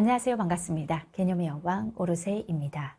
안녕하세요. 반갑습니다. 개념의 여왕 오르세입니다.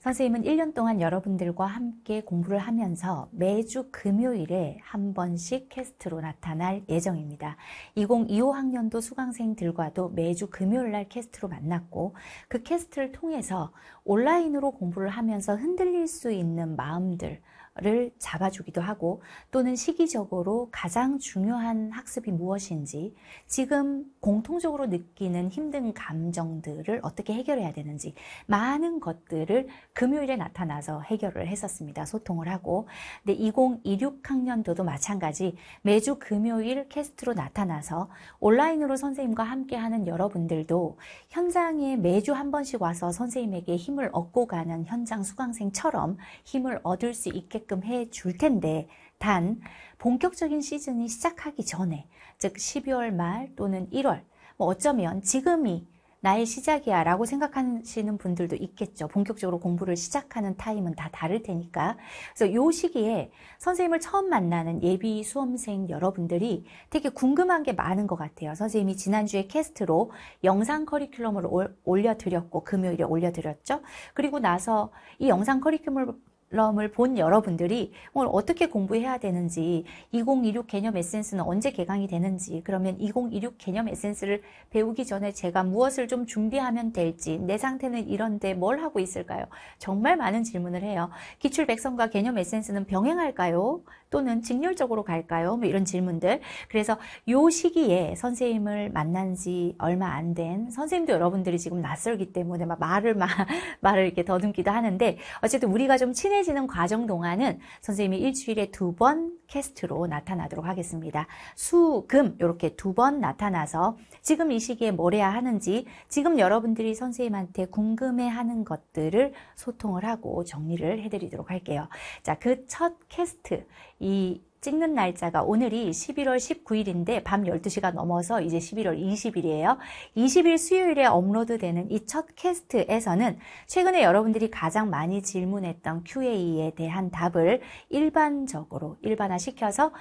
선생님은 1년 동안 여러분들과 함께 공부를 하면서 매주 금요일에 한 번씩 캐스트로 나타날 예정입니다. 2025 학년도 수강생들과도 매주 금요일 날 캐스트로 만났고 그 캐스트를 통해서 온라인으로 공부를 하면서 흔들릴 수 있는 마음들, 를 잡아주기도 하고 또는 시기적으로 가장 중요한 학습이 무엇인지 지금 공통적으로 느끼는 힘든 감정들을 어떻게 해결해야 되는지 많은 것들을 금요일에 나타나서 해결을 했었습니다. 소통을 하고 근데 2026학년도도 마찬가지 매주 금요일 캐스트로 나타나서 온라인으로 선생님과 함께하는 여러분들도 현장에 매주 한 번씩 와서 선생님에게 힘을 얻고 가는 현장 수강생처럼 힘을 얻을 수 있게 있게끔 해줄 텐데 단 본격적인 시즌이 시작하기 전에 즉 12월 말 또는 1월 뭐 어쩌면 지금이 나의 시작이야 라고 생각하시는 분들도 있겠죠. 본격적으로 공부를 시작하는 타임은 다 다를 테니까. 그래서 요 시기에 선생님을 처음 만나는 예비 수험생 여러분들이 되게 궁금한 게 많은 것 같아요. 선생님이 지난주에 캐스트로 영상 커리큘럼을 올려드렸고, 금요일에 올려드렸죠. 그리고 나서 이 영상 커리큘럼을 럼을 본 여러분들이 오늘 어떻게 공부해야 되는지 2026 개념 에센스는 언제 개강이 되는지 그러면 2026 개념 에센스를 배우기 전에 제가 무엇을 좀 준비하면 될지 내 상태는 이런데 뭘 하고 있을까요? 정말 많은 질문을 해요. 기출 백성과 개념 에센스는 병행할까요? 또는 직렬적으로 갈까요? 뭐 이런 질문들. 그래서 요 시기에 선생님을 만난 지 얼마 안 된 선생님도 여러분들이 지금 낯설기 때문에 막 말을 막 말을 이렇게 더듬기도 하는데 어쨌든 우리가 좀 친해 흔해지는 과정 동안은 선생님이 일주일에 두 번 캐스트로 나타나도록 하겠습니다. 수, 금 이렇게 두 번 나타나서 지금 이 시기에 뭘 해야 하는지 지금 여러분들이 선생님한테 궁금해하는 것들을 소통을 하고 정리를 해드리도록 할게요. 자, 그 첫 캐스트 이 찍는 날짜가 오늘이 11월 19일인데 밤 12시가 넘어서 이제 11월 20일이에요. 20일 수요일에 업로드되는 이 첫 캐스트에서는 최근에 여러분들이 가장 많이 질문했던 QA에 대한 답을 일반적으로 일반화시켜서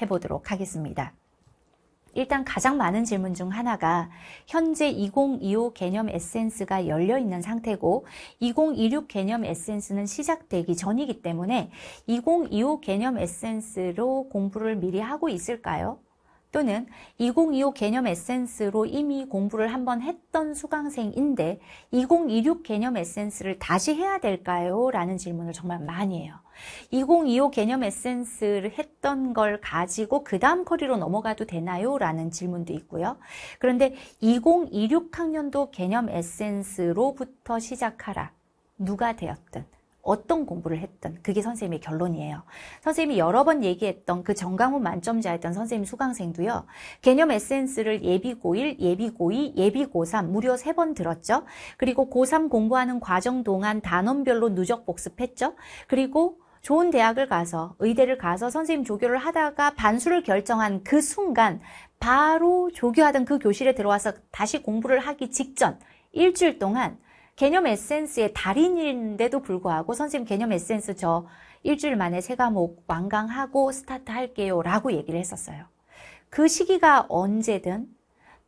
해보도록 하겠습니다. 일단 가장 많은 질문 중 하나가 현재 2025 개념 에센스가 열려 있는 상태고 2026 개념 에센스는 시작되기 전이기 때문에 2025 개념 에센스로 공부를 미리 하고 있을까요? 또는 2025 개념 에센스로 이미 공부를 한번 했던 수강생인데 2026 개념 에센스를 다시 해야 될까요? 라는 질문을 정말 많이 해요. 2025 개념 에센스를 했던 걸 가지고 그 다음 커리로 넘어가도 되나요? 라는 질문도 있고요. 그런데 2026 학년도 개념 에센스로부터 시작하라. 누가 되었든. 어떤 공부를 했든 그게 선생님의 결론이에요. 선생님이 여러 번 얘기했던 그 정강훈 만점자였던 선생님 수강생도요. 개념 에센스를 예비 고1, 예비 고2, 예비 고3 무려 세 번 들었죠. 그리고 고3 공부하는 과정 동안 단원별로 누적 복습했죠. 그리고 좋은 대학을 가서 의대를 가서 선생님 조교를 하다가 반수를 결정한 그 순간 바로 조교하던 그 교실에 들어와서 다시 공부를 하기 직전 일주일 동안 개념 에센스의 달인인데도 불구하고 선생님 개념 에센스 저 일주일 만에 세 과목 완강하고 스타트 할게요 라고 얘기를 했었어요. 그 시기가 언제든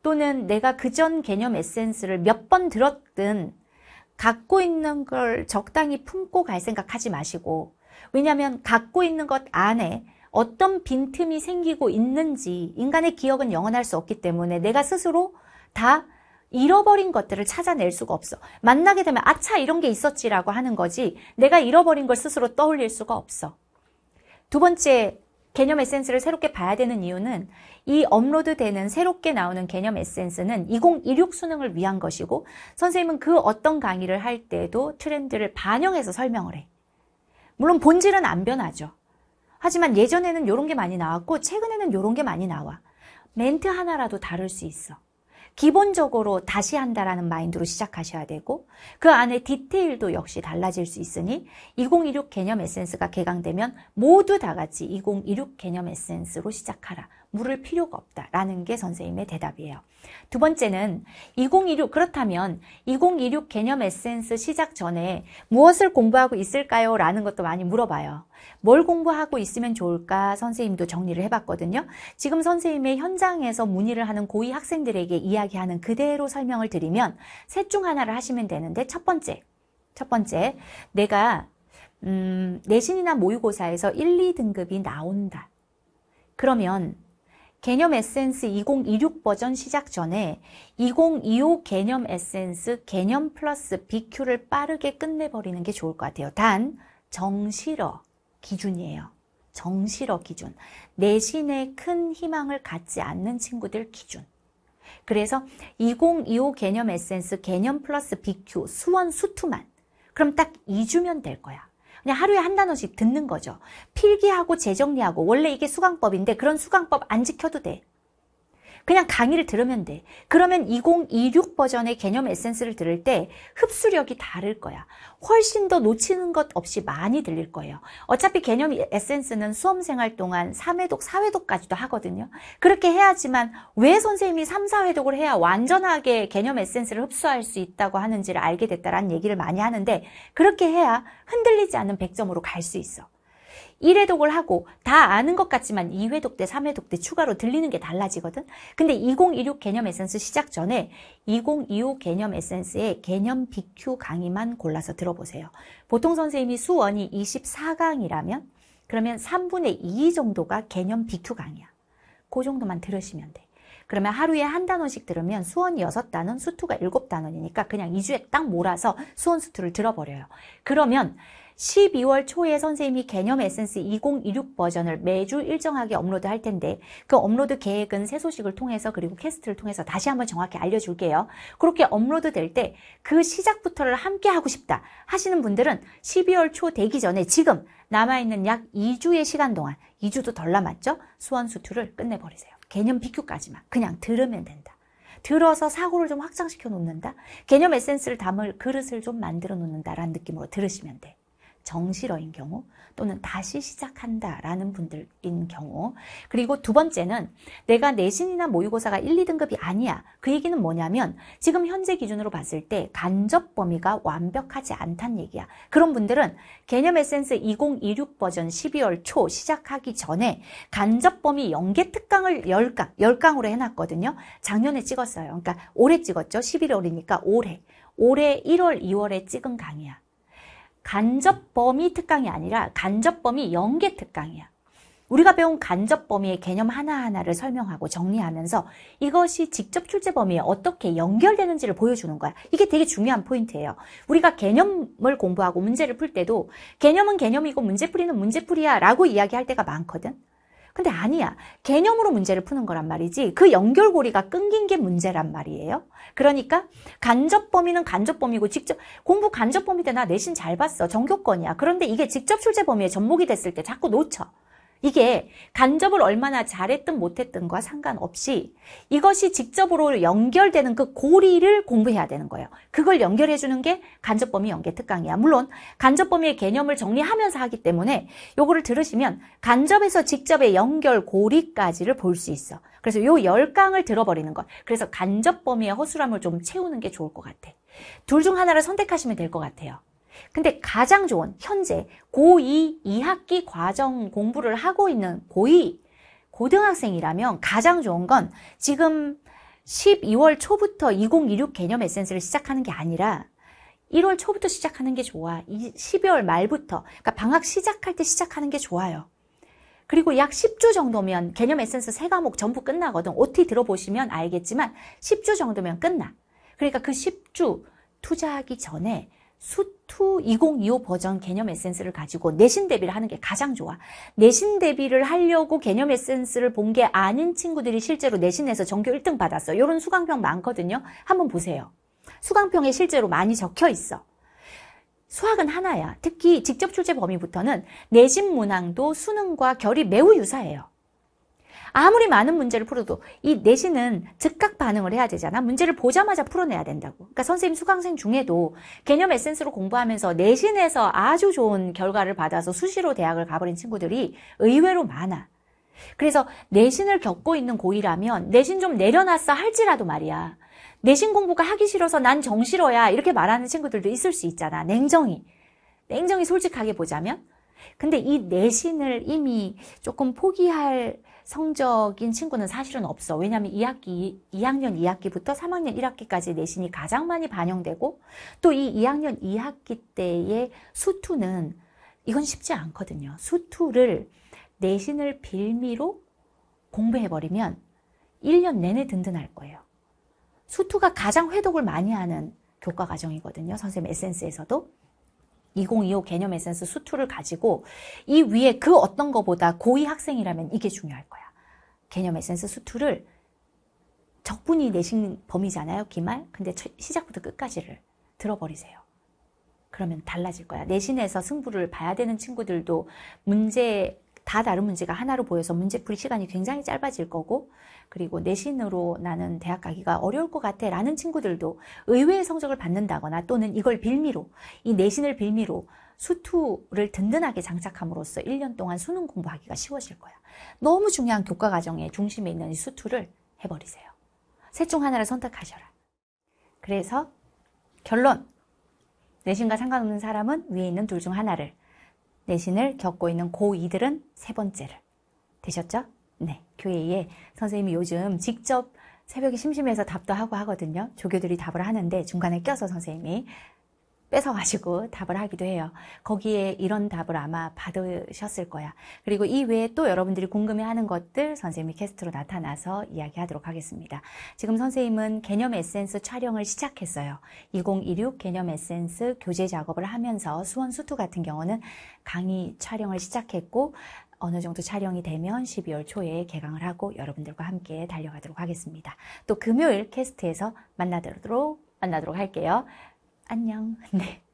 또는 내가 그 전 개념 에센스를 몇 번 들었든 갖고 있는 걸 적당히 품고 갈 생각하지 마시고 왜냐하면 갖고 있는 것 안에 어떤 빈틈이 생기고 있는지 인간의 기억은 영원할 수 없기 때문에 내가 스스로 다 잃어버린 것들을 찾아낼 수가 없어. 만나게 되면 아차 이런 게 있었지라고 하는 거지 내가 잃어버린 걸 스스로 떠올릴 수가 없어. 두 번째 개념 에센스를 새롭게 봐야 되는 이유는 이 업로드 되는 새롭게 나오는 개념 에센스는 2016 수능을 위한 것이고 선생님은 그 어떤 강의를 할 때에도 트렌드를 반영해서 설명을 해. 물론 본질은 안 변하죠. 하지만 예전에는 이런 게 많이 나왔고 최근에는 이런 게 많이 나와. 멘트 하나라도 다를 수 있어. 기본적으로 다시 한다라는 마인드로 시작하셔야 되고 그 안에 디테일도 역시 달라질 수 있으니 2016 개념 에센스가 개강되면 모두 다 같이 2016 개념 에센스로 시작하라. 물을 필요가 없다라는 게 선생님의 대답이에요. 두 번째는 2 0 1 6 그렇다면 2 0 1 6 개념 에센스 시작 전에 무엇을 공부하고 있을까요? 라는 것도 많이 물어봐요. 뭘 공부하고 있으면 좋을까 선생님도 정리를 해봤거든요. 지금 선생님의 현장에서 문의를 하는 고위 학생들에게 이야기하는 그대로 설명을 드리면 셋 중 하나를 하시면 되는데 첫 번째, 첫 번째 내가 음, 내신이나 모의고사에서 1, 2등급이 나온다. 그러면 개념 에센스 2026 버전 시작 전에 2025 개념 에센스 개념 플러스 BQ를 빠르게 끝내버리는 게 좋을 것 같아요. 단, 정실어 기준이에요. 정실어 기준. 내신에 큰 희망을 갖지 않는 친구들 기준. 그래서 2025 개념 에센스 개념 플러스 BQ 수원 수투만. 그럼 딱 2주면 될 거야. 그냥 하루에 한 단어씩 듣는 거죠. 필기하고 재정리하고 원래 이게 수강법인데 그런 수강법 안 지켜도 돼. 그냥 강의를 들으면 돼. 그러면 2026 버전의 개념 에센스를 들을 때 흡수력이 다를 거야. 훨씬 더 놓치는 것 없이 많이 들릴 거예요. 어차피 개념 에센스는 수험생활 동안 3회독, 4회독까지도 하거든요. 그렇게 해야지만 왜 선생님이 3, 4회독을 해야 완전하게 개념 에센스를 흡수할 수 있다고 하는지를 알게 됐다라는 얘기를 많이 하는데 그렇게 해야 흔들리지 않는 100점으로 갈 수 있어. 1회독을 하고 다 아는 것 같지만 2회독 때, 3회독 때 추가로 들리는 게 달라지거든. 근데 2016 개념 에센스 시작 전에 2025 개념 에센스의 개념 BQ 강의만 골라서 들어보세요. 보통 선생님이 수원이 24강이라면 그러면 3분의 2 정도가 개념 BQ 강의야. 그 정도만 들으시면 돼. 그러면 하루에 한 단원씩 들으면 수원이 6단원, 수투가 7단원이니까 그냥 2주에 딱 몰아서 수원 수투를 들어버려요. 그러면 12월 초에 선생님이 개념 에센스 2026 버전을 매주 일정하게 업로드 할 텐데 그 업로드 계획은 새 소식을 통해서 그리고 캐스트를 통해서 다시 한번 정확히 알려줄게요. 그렇게 업로드 될 때 그 시작부터를 함께 하고 싶다 하시는 분들은 12월 초 되기 전에 지금 남아있는 약 2주의 시간 동안 2주도 덜 남았죠? 수원수투를 끝내버리세요. 개념 비 q 까지만 그냥 들으면 된다. 들어서 사고를 좀 확장시켜 놓는다? 개념 에센스를 담을 그릇을 좀 만들어 놓는다라는 느낌으로 들으시면 돼. 정실어인 경우 또는 다시 시작한다라는 분들인 경우 그리고 두 번째는 내가 내신이나 모의고사가 1, 2등급이 아니야 그 얘기는 뭐냐면 지금 현재 기준으로 봤을 때 간접 범위가 완벽하지 않다는 얘기야 그런 분들은 개념 에센스 2026 버전 12월 초 시작하기 전에 간접 범위 연계 특강을 10강, 10강으로 해놨거든요 작년에 찍었어요 그러니까 올해 찍었죠 11월이니까 올해 올해 1월, 2월에 찍은 강의야 간접범위 특강이 아니라 간접범위 연계 특강이야. 우리가 배운 간접 범위의 개념 하나하나를 설명하고 정리하면서 이것이 직접 출제 범위에 어떻게 연결되는지를 보여주는 거야. 이게 되게 중요한 포인트예요. 우리가 개념을 공부하고 문제를 풀 때도 개념은 개념이고 문제풀이는 문제풀이야 라고 이야기할 때가 많거든. 근데 아니야. 개념으로 문제를 푸는 거란 말이지. 그 연결고리가 끊긴 게 문제란 말이에요. 그러니까 간접 범위는 간접 범위고 직접 공부 간접 범위 때 나 내신 잘 봤어. 정교권이야 그런데 이게 직접 출제 범위에 접목이 됐을 때 자꾸 놓쳐. 이게 간접을 얼마나 잘했든 못했든과 상관없이 이것이 직접으로 연결되는 그 고리를 공부해야 되는 거예요. 그걸 연결해 주는 게 간접범위 연계 특강이야. 물론 간접범위의 개념을 정리하면서 하기 때문에 요거를 들으시면 간접에서 직접의 연결 고리까지를 볼 수 있어. 그래서 요 열강을 들어버리는 것. 그래서 간접범위의 허술함을 좀 채우는 게 좋을 것 같아. 둘 중 하나를 선택하시면 될 것 같아요. 근데 가장 좋은 현재 고2 2학기 과정 공부를 하고 있는 고2 고등학생이라면 가장 좋은 건 지금 12월 초부터 2026 개념 에센스를 시작하는 게 아니라 1월 초부터 시작하는 게 좋아. 12월 말부터. 그러니까 방학 시작할 때 시작하는 게 좋아요. 그리고 약 10주 정도면 개념 에센스 세 과목 전부 끝나거든. OT 들어보시면 알겠지만 10주 정도면 끝나. 그러니까 그 10주 투자하기 전에 수투 2025 버전 개념 에센스를 가지고 내신 대비를 하는 게 가장 좋아. 내신 대비를 하려고 개념 에센스를 본 게 아닌 친구들이 실제로 내신에서 전교 1등 받았어. 요런 수강평 많거든요. 한번 보세요. 수강평에 실제로 많이 적혀 있어. 수학은 하나야. 특히 직접 출제 범위부터는 내신 문항도 수능과 결이 매우 유사해요. 아무리 많은 문제를 풀어도 이 내신은 즉각 반응을 해야 되잖아. 문제를 보자마자 풀어내야 된다고. 그러니까 선생님 수강생 중에도 개념 에센스로 공부하면서 내신에서 아주 좋은 결과를 받아서 수시로 대학을 가버린 친구들이 의외로 많아. 그래서 내신을 겪고 있는 고이라면 내신 좀 내려놨어 할지라도 말이야. 내신 공부가 하기 싫어서 난 정싫어야 이렇게 말하는 친구들도 있을 수 있잖아. 냉정히. 냉정히 솔직하게 보자면. 근데 이 내신을 이미 조금 포기할 성적인 친구는 사실은 없어. 왜냐하면 2학기, 2학년 2학기부터 3학년 1학기까지 내신이 가장 많이 반영되고 또 이 2학년 2학기 때의 수투는 이건 쉽지 않거든요. 수투를 내신을 빌미로 공부해버리면 1년 내내 든든할 거예요. 수투가 가장 회독을 많이 하는 교과 과정이거든요. 선생님 에센스에서도. 2025 개념 에센스 수투를 가지고 이 위에 그 어떤 거보다 고위 학생이라면 이게 중요할 거예요 개념 에센스 수투를 적분이 내신 범위잖아요. 기말. 그 근데 시작부터 끝까지를 들어버리세요. 그러면 달라질 거야. 내신에서 승부를 봐야 되는 친구들도 문제 다 다른 문제가 하나로 보여서 문제풀이 시간이 굉장히 짧아질 거고 그리고 내신으로 나는 대학 가기가 어려울 것 같아 라는 친구들도 의외의 성적을 받는다거나 또는 이걸 빌미로 이 내신을 빌미로 수투를 든든하게 장착함으로써 1년 동안 수능 공부하기가 쉬워질 거야. 너무 중요한 교과 과정의 중심에 있는 수투를 해버리세요. 셋 중 하나를 선택하셔라. 그래서 결론 내신과 상관없는 사람은 위에 있는 둘 중 하나를 내신을 겪고 있는 고2들은 세 번째를. 되셨죠? 네. 교회에 선생님이 요즘 직접 새벽에 심심해서 답도 하고 하거든요. 조교들이 답을 하는데 중간에 껴서 선생님이 뺏어가지고 답을 하기도 해요. 거기에 이런 답을 아마 받으셨을 거야. 그리고 이 외에 또 여러분들이 궁금해하는 것들 선생님이 캐스트로 나타나서 이야기하도록 하겠습니다. 지금 선생님은 개념 에센스 촬영을 시작했어요. 2016 개념 에센스 교재 작업을 하면서 수원 수투 같은 경우는 강의 촬영을 시작했고 어느 정도 촬영이 되면 12월 초에 개강을 하고 여러분들과 함께 달려가도록 하겠습니다. 또 금요일 캐스트에서 만나도록 만나도록 할게요. 안녕. 네.